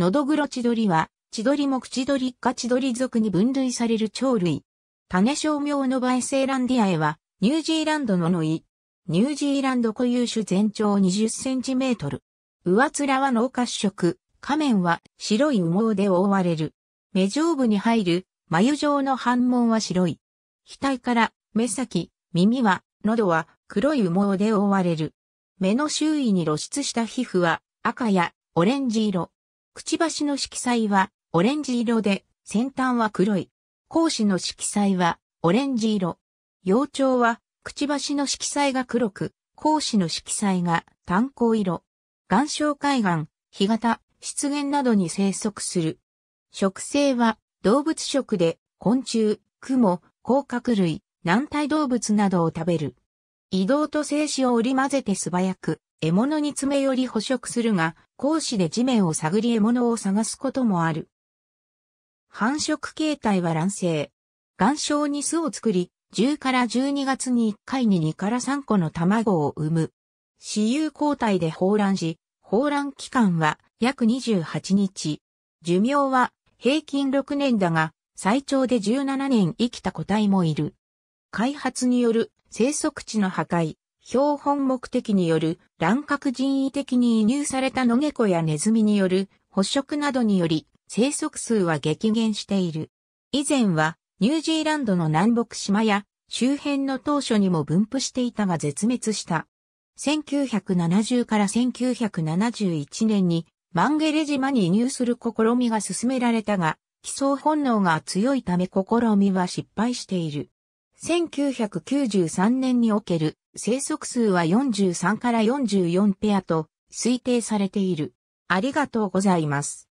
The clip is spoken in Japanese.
喉黒千鳥は、千鳥も口鳥かチ鳥族に分類される鳥類。種小名のバイセーランディアエは、ニュージーランドののい。ニュージーランド固有種全長20センチメートル。上面は脳褐色、仮面は白い羽毛で覆われる。目上部に入る眉状の反紋は白い。額から目先、耳は、喉は黒い羽毛で覆われる。目の周囲に露出した皮膚は赤やオレンジ色。くちばしの色彩はオレンジ色で、先端は黒い。講師の色彩はオレンジ色。幼鳥はくちばしの色彩が黒く、講師の色彩が炭鉱色。岩礁海岸、干潟、湿原などに生息する。食性は動物食で昆虫、蜘蛛、甲殻類、軟体動物などを食べる。移動と静止を織り混ぜて素早く、獲物に詰め寄り捕食するが、講師で地面を探り獲物を探すこともある。繁殖形態は卵生。岩礁に巣を作り、10から12月に1回に2から3個の卵を産む。私有交代で放卵し、放卵期間は約28日。寿命は平均6年だが、最長で17年生きた個体もいる。開発による生息地の破壊、標本目的による乱獲人為的に移入された野猫やネズミによる捕食などにより生息数は激減している。以前はニュージーランドの南北島や周辺の当初にも分布していたが絶滅した。1970から1971年にマンゲレ島に移入する試みが進められたが、基礎本能が強いため試みは失敗している。1993年における生息数は43から44ペアと推定されている。ありがとうございます。